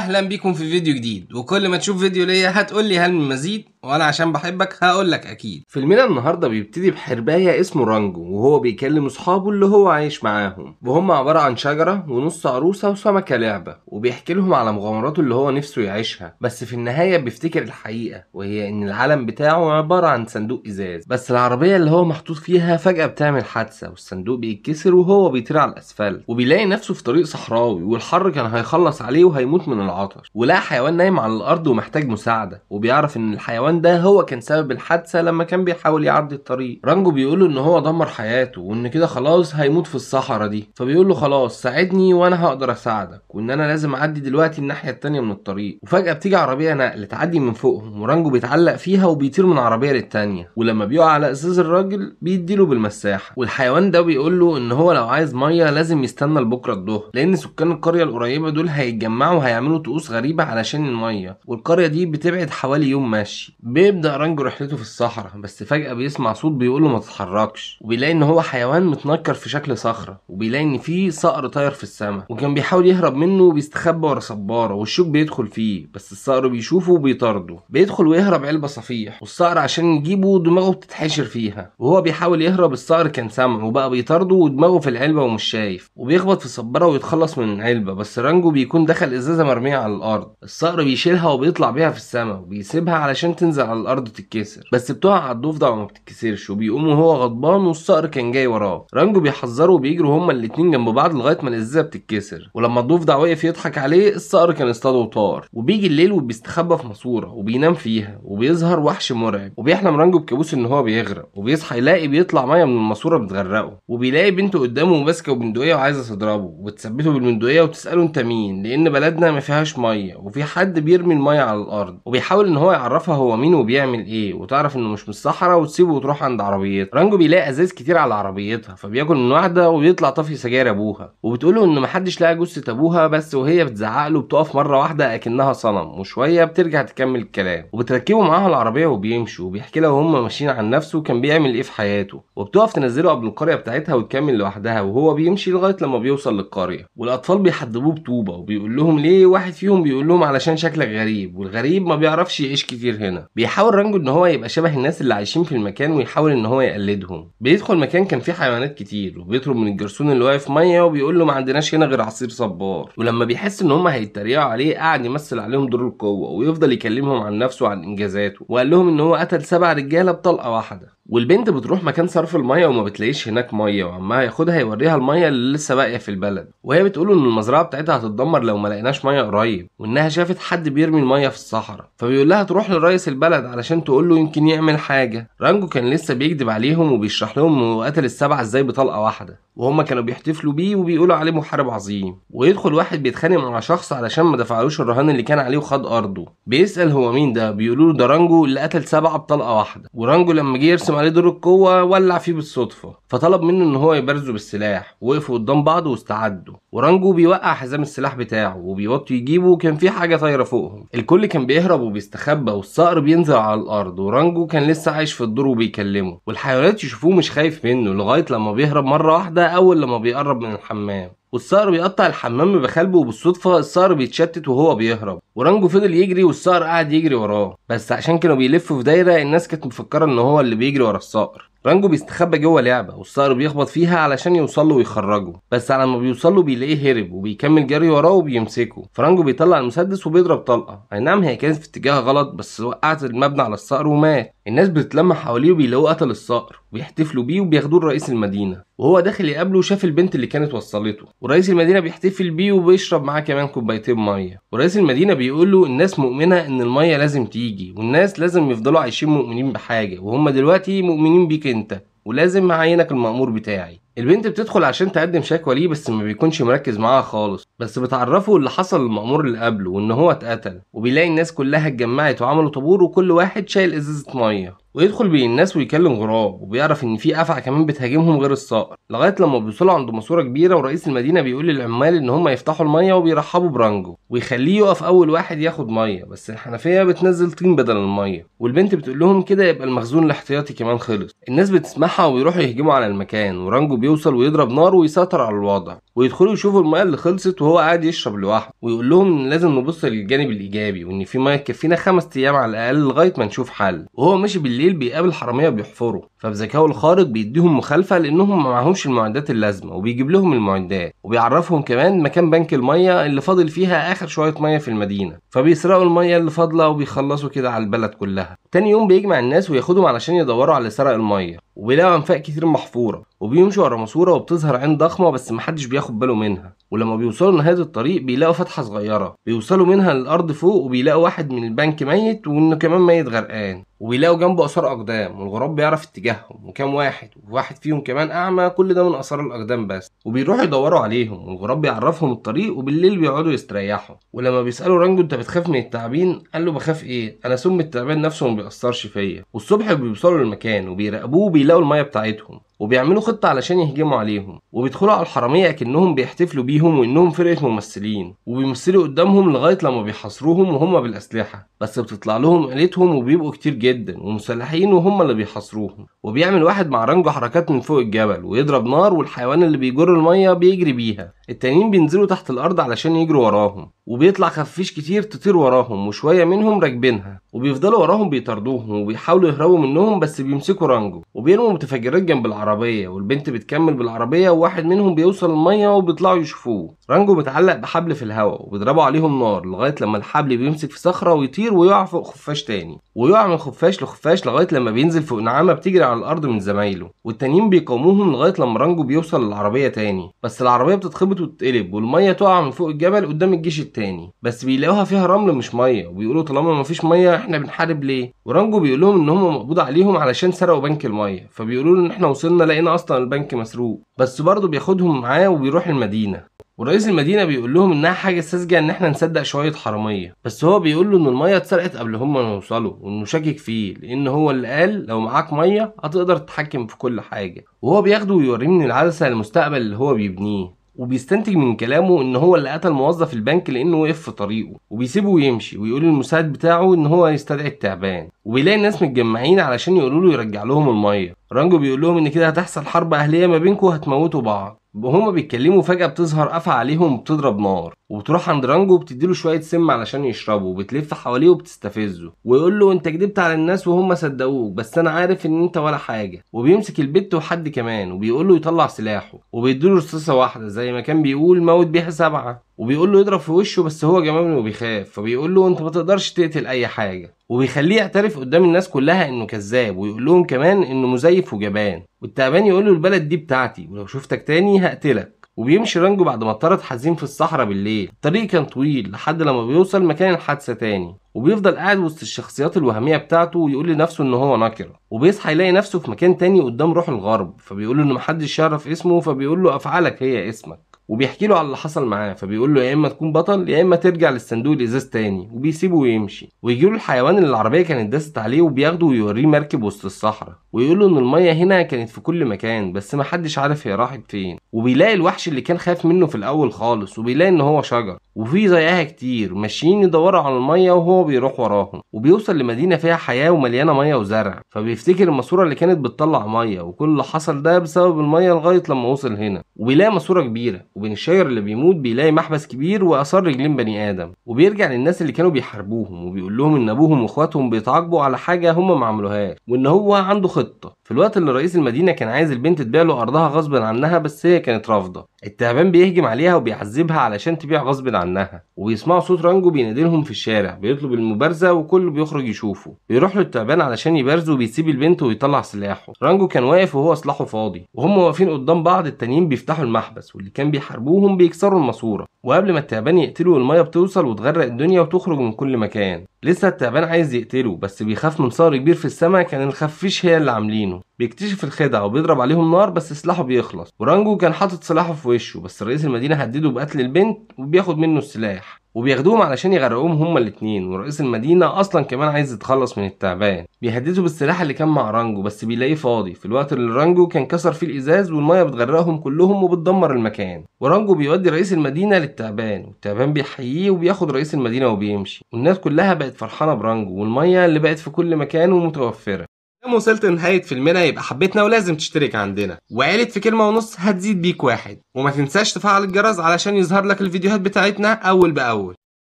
اهلا بيكم في فيديو جديد وكل ما تشوف فيديو ليا هتقول لي هل من مزيد وانا عشان بحبك هقول لك اكيد فيلمنا النهارده بيبتدي بحربايه اسمه رانجو وهو بيكلم اصحابه اللي هو عايش معاهم وهم عباره عن شجره ونص عروسه وسمكه لعبه وبيحكي لهم على مغامراته اللي هو نفسه يعيشها بس في النهايه بيفتكر الحقيقه وهي ان العالم بتاعه عباره عن صندوق ازاز بس العربيه اللي هو محطوط فيها فجاه بتعمل حادثه والصندوق بيتكسر وهو بيطير على الاسفلت وبيلاقي نفسه في طريق صحراوي والحر كان هيخلص عليه وهيموت من العطش ولا حيوان نايم على الارض ومحتاج مساعده وبيعرف ان الحيوان كمان ده هو كان سبب الحادثة لما كان بيحاول يعدي الطريق رانجو بيقول له ان هو دمر حياته وان كده خلاص هيموت في الصحراء دي فبيقول له خلاص ساعدني وانا هقدر اساعدك وان انا لازم اعدي دلوقتي الناحية التانية من الطريق وفجأة بتيجي عربية نقل تعدي من فوقهم ورانجو بيتعلق فيها وبيطير من عربية للتانية ولما بيقع على ازاز الراجل بيديله بالمساحة والحيوان ده بيقول له ان هو لو عايز مية لازم يستنى لبكرة الظهر لان سكان القرية القريبة دول هيتجمعوا وهيعملوا طقوس غريبة علشان المية والقرية دي بتبعد حوالي يوم ماشي بيبدأ رانجو رحلته في الصحراء بس فجأة بيسمع صوت له ما تتحركش وبيلاقي ان هو حيوان متنكر في شكل صخرة وبيلاقي ان في صقر طاير في السماء وكان بيحاول يهرب منه وبيستخبى ورا صبارة والشوك بيدخل فيه بس الصقر بيشوفه وبيطارده بيدخل ويهرب علبة صفيح والصقر عشان يجيبه دماغه بتتحشر فيها وهو بيحاول يهرب الصقر كان سامعه وبقى بيطارده ودماغه في العلبة ومش شايف وبيخبط في صبارة ويتخلص من العلبة بس رانجو بيكون دخل ازازة مرمية على الارض الصقر بيشيلها وبيطلع بيها في السماء وبيسيبها علشان بتنزل على الارض تتكسر بس بتقع على الضفدع وما بتتكسرش وبيقوم وهو غضبان والصقر كان جاي وراه رانجو بيحذره وبيجروا هما الاتنين جنب بعض لغايه ما الازازه بتتكسر ولما الضفدع وقف يضحك عليه الصقر كان اصطاده وطار وبيجي الليل وبيستخبى في ماسوره وبينام فيها وبيظهر وحش مرعب وبيحلم رانجو بكابوس ان هو بيغرق وبيصحى يلاقي بيطلع ميه من الماسوره بتغرقه وبيلاقي بنته قدامه ماسكه بندقيه وعايزه تضربه وبتثبته بالبندقيه وتساله انت مين لان بلدنا ما فيهاش ميه وفي حد بيرمي الميه على الارض وبيحاول ان هو يعرفها هو مين وبيعمل ايه وتعرف انه مش من الصحراء وتسيبه وتروح عند عربيتها رانجو بيلاقي ازاز كتير على عربيتها فبياكل من واحده وبيطلع طافي سجاير ابوها وبتقوله انه محدش لقى جثه ابوها بس وهي بتزعق له بتقف مره واحده اكنها صنم وشويه بترجع تكمل الكلام وبتركبه معاها العربيه وبيمشوا وبيحكي لها وهم ماشيين عن نفسه كان بيعمل ايه في حياته وبتقف تنزله قبل القريه بتاعتها وتكمل لوحدها وهو بيمشي لغايه لما بيوصل للقريه والاطفال بيحدبوه بطوبه وبيقول لهم ليه واحد فيهم بيقول لهم علشان شكلك غريب والغريب ما بيعرفش يعيش كتير هنا بيحاول رانجو ان هو يبقى شبه الناس اللي عايشين في المكان ويحاول ان هو يقلدهم بيدخل مكان كان فيه حيوانات كتير وبيطلب من الجرسون اللي واقف ميه وبيقول له ما عندناش هنا غير عصير صبار ولما بيحس ان هم هيتريقوا عليه قعد يمثل عليهم دور القوه ويفضل يكلمهم عن نفسه وعن انجازاته وقال لهم ان هو قتل سبع رجاله بطلقه واحده والبنت بتروح مكان صرف الميه وما بتلاقيش هناك ميه وعمها ياخدها يوريها الميه اللي لسه باقيه في البلد وهي بتقول ان المزرعه بتاعتها هتتدمر لو ما لقيناش ميه قريب وانها شافت حد بيرمي الميه في الصحراء فبيقول لها تروح للرئيس البلد علشان تقول له يمكن يعمل حاجة رانجو كان لسه بيكذب عليهم وبيشرح لهم انه قتل السبعة ازاي بطلقة واحدة وهم كانوا بيحتفلوا بيه وبيقولوا عليه محارب عظيم ويدخل واحد بيتخانق مع شخص علشان ما دفعلوش الرهان اللي كان عليه وخد ارضه بيسال هو مين ده بيقولوا له ده رانجو اللي قتل سبعه بطلقه واحده ورانجو لما جه يرسم عليه دور القوه ولع فيه بالصدفه فطلب منه ان هو يبارزه بالسلاح وقفوا قدام بعض واستعدوا ورانجو بيوقع حزام السلاح بتاعه وبيوطي يجيبه وكان في حاجه طايره فوقهم الكل كان بيهرب وبيستخبى والصقر بينزل على الارض ورانجو كان لسه عايش في الدور وبيكلمه والحيوانات يشوفوه مش خايف منه لغايه لما بيهرب مره واحده اول لما بيقرب من الحمام والصقر بيقطع الحمام بخلبه وبالصدفة الصقر بيتشتت وهو بيهرب ورانجو فضل يجري والصقر قعد يجري وراه بس عشان كانوا بيلفوا في دايرة الناس كانت مفكرة ان هو اللي بيجري ورا الصقر رانجو بيستخبى جوه لعبه والصقر بيخبط فيها علشان يوصل له ويخرجه بس على ما بيوصل له بيلاقيه هرب وبيكمل جري وراه وبيمسكه فرانجو بيطلع المسدس وبيضرب طلقه اي نعم هي كانت في اتجاه غلط بس وقعت المبنى على الصقر ومات الناس بتتلم حواليه وبيلاقوه قتل الصقر وبيحتفلوا بيه وبياخدوه لرئيس المدينه وهو داخل يقابله شاف البنت اللي كانت وصلته ورئيس المدينه بيحتفل بيه وبيشرب معاه كمان كوبايتين ميه ورئيس المدينه بيقول له الناس مؤمنه ان الميه لازم تيجي والناس لازم يفضلوا عايشين مؤمنين بحاجه وهم دلوقتي مؤمنين بيك انت ولازم معينك المأمور بتاعي البنت بتدخل عشان تقدم شكوى ليه بس ما بيكونش مركز معاها خالص بس بتعرفه اللي حصل للمأمور اللي قبله وان هو اتقتل وبيلاقي الناس كلها اتجمعت وعملوا طابور وكل واحد شايل ازازة مية ويدخل بين الناس ويكلم غراب وبيعرف ان في افعى كمان بتهاجمهم غير الصقر لغايه لما بيوصلوا عند ماسوره كبيره ورئيس المدينه بيقول للعمال ان هم يفتحوا الميه وبيرحبوا برانجو ويخليه يقف اول واحد ياخد ميه بس الحنفيه بتنزل طين بدل الميه والبنت بتقول لهم كده يبقى المخزون الاحتياطي كمان خلص الناس بتسمعها ويروحوا يهجموا على المكان ورانجو بيوصل ويضرب نار ويسيطر على الوضع ويدخلوا يشوفوا الميه اللي خلصت وهو قاعد يشرب لوحده ويقول لهم ان لازم نبص للجانب الايجابي وان في ميه تكفينا خمس ايام على الاقل لغايه ما نشوف حل وهو ماشي بالليل بالليل بيقابل حراميه بيحفروا فبذكائه الخارق بيديهم مخالفه لانهم ما معهمش المعدات اللازمه وبيجيب لهم المعدات وبيعرفهم كمان مكان بنك الميه اللي فاضل فيها اخر شويه ميه في المدينه فبيسرقوا الميه اللي فاضله وبيخلصوا كده على البلد كلها تاني يوم بيجمع الناس وياخدهم علشان يدوروا على سرق الميه وبيلاقوا انفاق كتير محفوره وبيمشوا ورا ماسوره وبتظهر عين ضخمه بس محدش بياخد باله منها ولما بيوصلوا لنهاية الطريق بيلاقوا فتحة صغيرة بيوصلوا منها للأرض فوق وبيلاقوا واحد من البنك ميت وإنه كمان ميت غرقان وبيلاقوا جنبه آثار أقدام والغراب بيعرف اتجاههم وكام واحد وواحد فيهم كمان أعمى كل ده من آثار الأقدام بس وبيروحوا يدوروا عليهم والغراب بيعرفهم الطريق وبالليل بيقعدوا يستريحوا ولما بيسألوا رانجو أنت بتخاف من التعابين قال له بخاف إيه أنا سم التعبان نفسه ما بيأثرش فيا والصبح بيوصلوا للمكان وبيراقبوه وبيلاقوا المية بتاعتهم وبيعملوا خطة علشان يهجموا عليهم وبيدخلوا على الحرامية كأنهم بيحتفلوا بيهم وإنهم فرقة ممثلين وبيمثلوا قدامهم لغاية لما بيحاصروهم وهم بالأسلحة بس بتطلع لهم قلتهم وبيبقوا كتير جدا ومسلحين وهم اللي بيحاصروهم وبيعمل واحد مع رنجو حركات من فوق الجبل ويضرب نار والحيوان اللي بيجر المية بيجري بيها التانيين بينزلوا تحت الأرض علشان يجروا وراهم وبيطلع خفيش كتير تطير وراهم وشوية منهم راكبينها وبيفضلوا وراهم بيطاردوهم وبيحاولوا يهربوا منهم بس بيمسكوا رانجو وبيرموا متفجرات جنب العربيه والبنت بتكمل بالعربيه وواحد منهم بيوصل الميه وبيطلعوا يشوفوه رانجو متعلق بحبل في الهواء وبيضربوا عليهم نار لغايه لما الحبل بيمسك في صخره ويطير ويقع فوق خفاش تاني ويقع من خفاش لخفاش لغايه لما بينزل فوق نعامه بتجري على الارض من زمايله والتانيين بيقاوموهم لغايه لما رانجو بيوصل للعربيه تاني بس العربيه بتتخبط وتتقلب والميه تقع من فوق الجبل قدام الجيش التاني بس بيلاقوها فيها رمل مش ميه وبيقولوا طالما مفيش ميه احنا بنحارب ليه ورانجو بيقول لهم ان هم مقبوض عليهم علشان سرقوا بنك المايه فبيقولوا له ان احنا وصلنا لقينا اصلا البنك مسروق بس برضه بياخدهم معاه وبيروح المدينه ورئيس المدينه بيقول لهم انها حاجه ساذجه ان احنا نصدق شويه حراميه بس هو بيقول له ان الميه اتسرقت قبل هم ما يوصلوا وانه شاكك فيه لان هو اللي قال لو معاك ميه هتقدر تتحكم في كل حاجه وهو بياخده ويوريه من العدسه للمستقبل اللي هو بيبنيه وبيستنتج من كلامه ان هو اللي قتل موظف البنك لانه وقف في طريقه وبيسيبه ويمشي ويقول للمساعد بتاعه ان هو يستدعي التعبان وبيلاقي الناس متجمعين علشان يقولوا له يرجع لهم الميه رانجو بيقول لهم ان كده هتحصل حرب اهليه ما بينكم وهتموتوا بعض وهما بيتكلموا فجأة بتظهر قفا عليهم بتضرب نار وبتروح عند رانجو وبتديله شويه سم علشان يشربه وبتلف حواليه وبتستفزه ويقول له انت كدبت على الناس وهم صدقوك بس انا عارف ان انت ولا حاجه وبيمسك البت وحد كمان وبيقول له يطلع سلاحه وبيديله رصاصه واحده زي ما كان بيقول موت بيها سبعه وبيقول له يضرب في وشه بس هو جمال وبيخاف فبيقول له انت ما تقدرش تقتل اي حاجه وبيخليه يعترف قدام الناس كلها انه كذاب ويقول لهم كمان انه مزيف وجبان والتعبان يقول له البلد دي بتاعتي ولو شفتك تاني هقتلك وبيمشي رانجو بعد ما اضطرد حزين في الصحراء بالليل الطريق كان طويل لحد لما بيوصل مكان الحادثه تاني وبيفضل قاعد وسط الشخصيات الوهميه بتاعته ويقول لنفسه ان هو نكره وبيصحى يلاقي نفسه في مكان تاني قدام روح الغرب فبيقول له ان محدش يعرف اسمه فبيقول له افعالك هي اسمك وبيحكي له على اللي حصل معاه فبيقول له يا اما تكون بطل يا اما ترجع للصندوق الازاز تاني وبيسيبه ويمشي ويجي له الحيوان اللي العربيه كانت داست عليه وبياخده ويوريه مركب وسط الصحراء ويقولوا ان الميه هنا كانت في كل مكان بس ما حدش عارف هي راحت فين وبيلاقي الوحش اللي كان خاف منه في الاول خالص وبيلاقي ان هو شجر وفي زيها كتير ماشيين يدوروا على الميه وهو بيروح وراهم وبيوصل لمدينه فيها حياه ومليانه ميه وزرع فبيفتكر الماسوره اللي كانت بتطلع ميه وكل اللي حصل ده بسبب الميه لغايه لما وصل هنا وبيلاقي ماسوره كبيره وبين الشجر اللي بيموت بيلاقي محبس كبير واثار رجلين بني ادم وبيرجع للناس اللي كانوا بيحاربوهم وبيقول لهم ان ابوهم واخواتهم بيتعاقبوا على حاجه هم ما عملوهاش وان هو عنده خطه القطه في الوقت اللي رئيس المدينة كان عايز البنت تبيع له أرضها غصبا عنها بس هي كانت رافضة التعبان بيهجم عليها وبيعذبها علشان تبيع غصب عنها وبيسمعوا صوت رانجو بيناديلهم في الشارع بيطلب المبارزه وكله بيخرج يشوفه بيروح له التعبان علشان يبارزه وبيسيب البنت ويطلع سلاحه رانجو كان واقف وهو سلاحه فاضي وهم واقفين قدام بعض التانيين بيفتحوا المحبس واللي كان بيحاربوهم بيكسروا الماسوره وقبل ما التعبان يقتله الميه بتوصل وتغرق الدنيا وتخرج من كل مكان لسه التعبان عايز يقتله بس بيخاف من صار كبير في السماء كان الخفيش هي اللي عاملينه بيكتشف الخدعة وبيضرب عليهم نار بس سلاحه بيخلص ورانجو كان حاطط سلاحه في وشه بس رئيس المدينة هدده بقتل البنت وبياخد منه السلاح وبياخدوهم علشان يغرقوهم هما الاتنين ورئيس المدينة أصلا كمان عايز يتخلص من التعبان بيهدده بالسلاح اللي كان مع رانجو بس بيلاقيه فاضي في الوقت اللي رانجو كان كسر فيه الإزاز والمية بتغرقهم كلهم وبتدمر المكان ورانجو بيودي رئيس المدينة للتعبان والتعبان بيحييه وبياخد رئيس المدينة وبيمشي والناس كلها بقت فرحانة برانجو والمية اللي بقت في كل مكان ومتوفرة كم وصلت لنهاية فيلمنا يبقى حبيتنا ولازم تشترك عندنا وقالت في كلمة ونص هتزيد بيك واحد وما تنساش تفعل الجرس علشان يظهر لك الفيديوهات بتاعتنا أول بأول